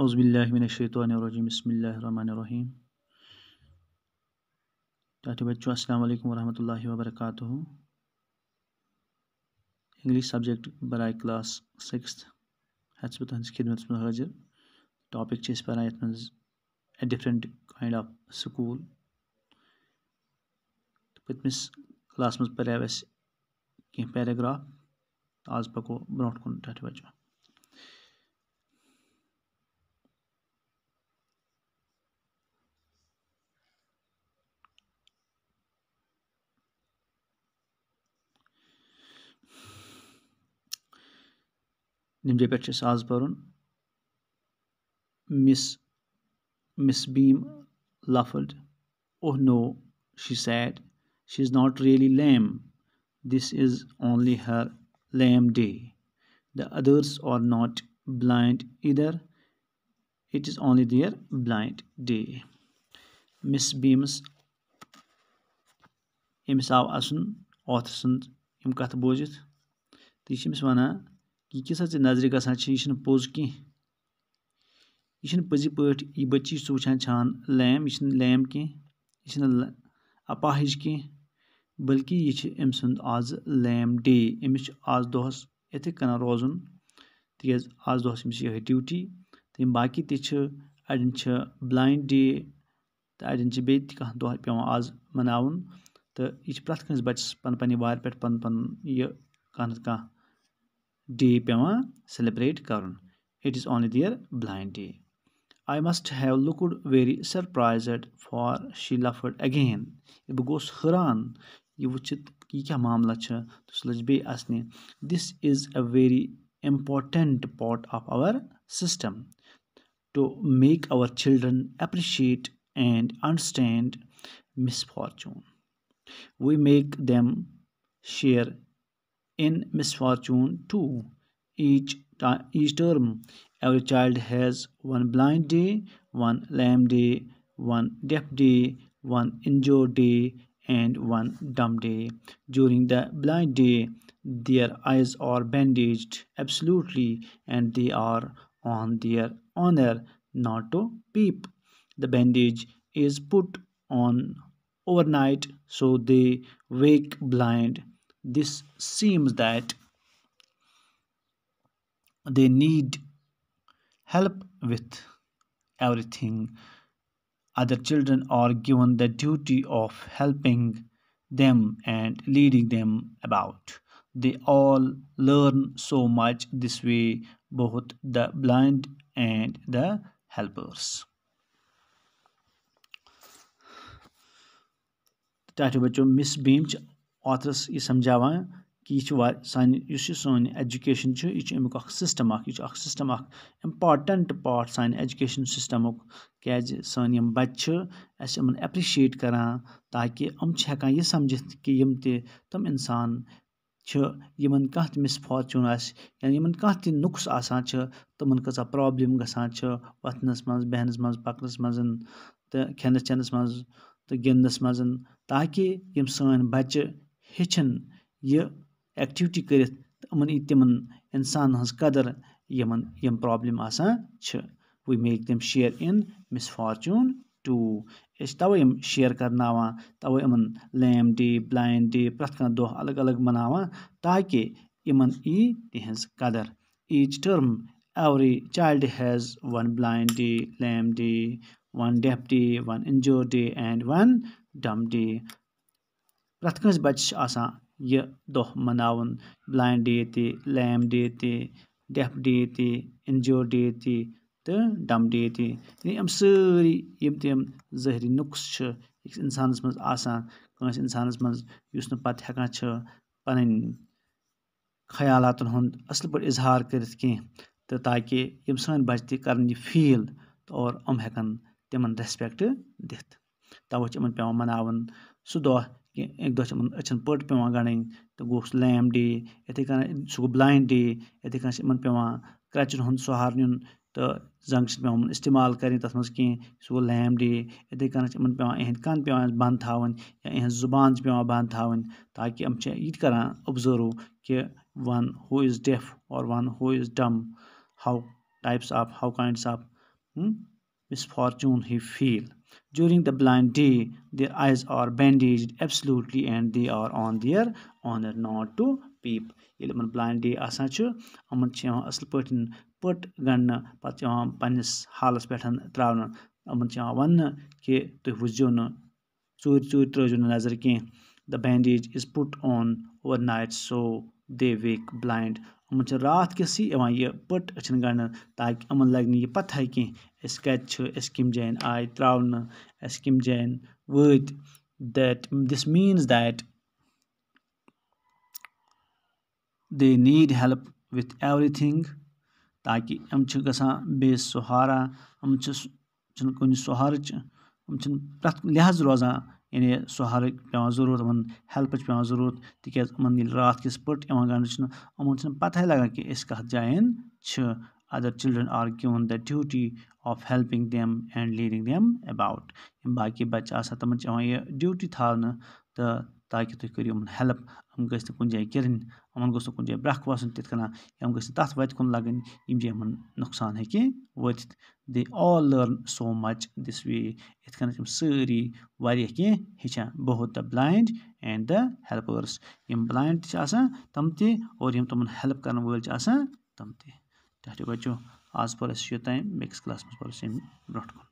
अज़बिल्लिमिनशैतरजीम बसमीम चाहते बच्चों अस्सलाम वालेकुम वरहमतुल्लाहि वबरकatuह इंग्लिश सब्जेक्ट बरए क्लास सिक्स हेस बह खिदमत हाजिर टॉपिक पढ़ान ये a different kind of school पतमस क्लास मे पे कह पैराग्राफ आज पको ब्रोह कुन बच्चों نِمجے پٮ۪ٹھ چھِ أسۍ آز پَرُن miss miss Beam laughed oh no she said she is not really lame this is only her lame day the others are not blind either it is only their blind day Miss Beam's أمِس آو اَسُن اوتھٕ سُنٛد یِم کَتھٕ بوٗزِتھ تہٕ یہِ چھِ أمِس وَنان यह किस हाथ नजर गसान पोज कह यह पजि पे यह बच्ची सू वान छान लैम यह लैम कह यह अपाहज कह बल्कि यह आज लैम डे अमिस आज दोस इथे कन रोजन तिक आज दोहस अमिस ये ड्यूटी तो बाकी तह अड़न ब्लाइंड डे तो अड़न कह दह पे आज मनावन तो यह प्रथ कस पे वार पे पन कह day pevan celebrate karun it is only their blind day i must have looked very surprised for she laughed again بہٕ گوس حٲران یہِ وٕچھِتھ یہِ کیٛاہ معاملہ چھِ تہٕ سُہ لٔج بیٚیہِ اَسنہِ this is a very important part of our system to make our children appreciate and understand misfortune we make them share in misfortune too. Each, each term, every child has one blind day, one lame day, one deaf day, one injured day, and one dumb day. During the blind day, their eyes are bandaged absolutely and they are on their honor not to peep. The bandage is put on overnight so they wake blind this seems that they need help with everything other children are given the duty of helping them and leading them about they all learn so much this way both the blind and the helpers टाटा बच्चों Miss beams ऑथरस यह समझावा कि यह सान सान education यह अमुक सिस्टम यह सिस्टम इम्पार्टेंट पार्ट सान एजुकेशन सिस्टम क्या सान यम बच्चे अमन एप्रिशिएट करान ताकि हम हेकान यह समझित कि यम ते तम इंसान यमन कह मिसफॉर्चून आमन कह त नुक्स आसान तमन कचा प्रॉब्लम ग वथनस मज बहनस मज पकनस मज तो खेनस चेनस मज तो गिंदस मज ताकि यम सान बच्चे ہیٚچھن یہِ ایٚکٹِوِٹی کٔرِتھ تہٕ یِمَن یی تِمَن اِنسانَن ہٕنٛز قدر یِمَن یِم پرٛابلِم آسان چھِ we make them share in misfortune too أسۍ چھِ تَوَے یِم شِیر کَرناوان تَوَے یِمَن لیم ڈے بٕلایِنٛڈ ڈے پرٛٮ۪تھ کانٛہہ دۄہ الگ الگ مَناوان تاکہِ یِمَن یی تِہِنٛز قدر each term every child has one blind day lame day one deaf day one injured day and one dumb day پرٛٮ۪تھ کٲنٛسہِ بَچَس چھِ آسان یہِ دۄہ مَناوُن بٕلایِنٛڈ ڈے تہِ لیم ڈے تہِ ڈیٚف ڈے تہِ اِنجٲڈ ڈے تہِ تہٕ ڈَم ڈے تہِ یعنی یِم سٲری یِم تہِ یِم ظٲہری نُقص چھِ أکِس اِنسانَس منٛز آسان کٲنٛسہِ اِنسانَس منٛز یُس نہٕ پَتہٕ ہٮ۪کان چھِ پَنٕنۍ خیالاتَن ہُنٛد اَصٕل پٲٹھۍ اظہار کٔرِتھ کینٛہہ تہٕ تاکہِ یِم سٲنۍ بَچہِ تہِ کَرَن یہِ فیٖل اور یِم ہٮ۪کَن تِمَن ریٚسپیٚکٹ دِتھ تَوَے چھِ یِمَن پیٚوان مَناوُن سُہ دۄہ کہِ اَکہِ دۄہ چھِ یِمَن أچھَن پٔٹ پٮ۪وان گَنٛڈٕنۍ تہٕ گوٚوُس لیم ڈے یِتھَے کٔنۍ سُہ گوٚو بٕلایِنٛڈ ڈے یِتھَے کٔنۍ چھِ یِمَن پٮ۪وان کرٛٮ۪چَن ہُنٛد سہارٕ نیُن تہٕ زَنٛگہٕ چھِنہٕ پٮ۪وان یِمَن استعمال کَرٕنۍ تَتھ منٛز کینٛہہ سُہ گوٚو لیم ڈے یِتھَے کٔنۍ چھِ یِمَن پٮ۪وان یِہِنٛدۍ کَن پٮ۪وان اَسہِ بنٛد تھاوٕنۍ یا یِہٕنٛز زُبان چھِ پٮ۪وان بنٛد تھاوٕنۍ تاکہِ یِم چھِ یہِ تہِ کَران اوٚبزٔرٕو کہِ وَن ہوٗ اِز ڈٮ۪ف اور وَن ہوٗ اِز ڈَم ہَو types of how kinds of misfortune he feel. During the blind day, their eyes are bandaged absolutely and they are on their honor not to peep. ییٚلہِ یِمَن بٕلایِنٛڈ ڈے آسان چھُ یِمَن چھِ یِوان اَصٕل پٲٹھۍ پٔٹ گنٛڈنہٕ پَتہٕ چھِ یِوان پنٛنِس حالَس پٮ۪ٹھ ترٛاونہٕ یِمَن چھِ یِوان وَننہٕ کہِ تُہۍ وٕچھزیو نہٕ ژوٗرِ ژوٗرِ ترٛٲوزیو نہٕ نظر کینٛہہ the bandage is put on overnight so they wake blind in रात किस ये पट अच्छन गंड ताकि उन लगन यह पत कह कम जान आय त्रावन अस कम जान what this mean that they need help with everything ताकि हम गेसहारा हम कुछ सहारच हम प्रथ लिहाज रोजान یعنی سُہ ہرٕک پیٚوان ضروٗرت یِمن ہیٚلپٕچ پیٚوان ضروٗرت تِکیازِ یِمن ییٚلہِ راتھ کِس پٔٹ یِوان گنٛڈنہٕ چھِنہٕ یِمن چھنہٕ پَتہے لگان کہِ أسۍ کَتھ جاین چھِ other children are given the duty of helping them and leading them about یِم باقٕے بَچہٕ آسان تِمن چھِ یِوان یہِ ڈیوٗٹی تھاونہٕ تہٕ تاکہِ تُہۍ کٔرِو یِمن ہیٚلٕپ हम गई कुछ जाए किन हम गो कुछ जाए ब्रख वसन तिथ कना हम गई तथ वत कुन लगन यम जे हम नुकसान हे वर्थ they all learn so much this way इत कम सारी वह कह हेचान बहुत the blind and the helpers यम ब्लाइंड तम तम तुम हेल्प कर वल तम तहटो बच्चों आज पोर अस योत बेकिस क्लास मे पोर ब्रोह